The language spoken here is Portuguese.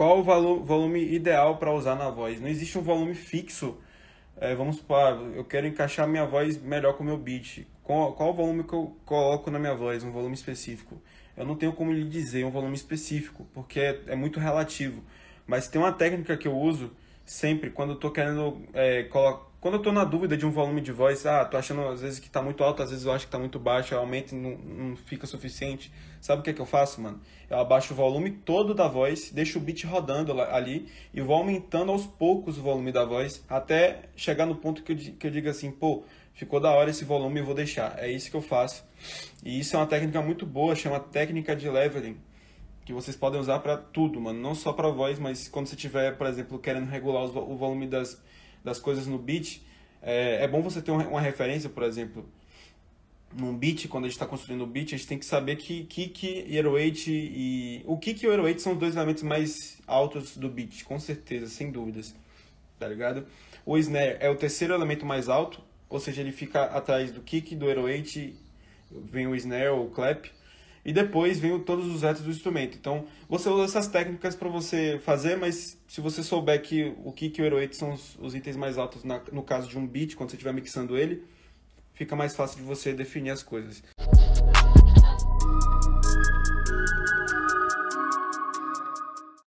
Qual o volume ideal para usar na voz? Não existe um volume fixo. É, vamos supor, ah, eu quero encaixar minha voz melhor com o meu beat. Qual, qual o volume que eu coloco na minha voz? Um volume específico. Eu não tenho como lhe dizer um volume específico, porque é, é muito relativo. Mas tem uma técnica que eu uso sempre quando eu tô querendo é, quando eu tô na dúvida de um volume de voz, ah, tô achando às vezes que tá muito alto, às vezes eu acho que tá muito baixo, aumenta aumento e não, não fica suficiente. Sabe o que é que eu faço, mano? Eu abaixo o volume todo da voz, deixo o beat rodando ali e vou aumentando aos poucos o volume da voz até chegar no ponto que eu, que eu diga assim, pô, ficou da hora esse volume, eu vou deixar. É isso que eu faço. E isso é uma técnica muito boa, chama técnica de leveling que vocês podem usar para tudo, mano. Não só para voz, mas quando você tiver, por exemplo, querendo regular os, o volume das, das coisas no beat, é, é bom você ter uma, referência, por exemplo, num beat, quando a gente está construindo o beat, a gente tem que saber que kick e Hero e... O kick e o Hero são os dois elementos mais altos do beat, com certeza, sem dúvidas, tá ligado? O snare é o terceiro elemento mais alto, ou seja, ele fica atrás do kick, do Hero vem o snare ou o clap, e depois vem todos os restos do instrumento. Então, você usa essas técnicas para você fazer, mas se você souber que o kick e o heroete são os, os, itens mais altos na, no caso de um beat, quando você estiver mixando ele, fica mais fácil de você definir as coisas.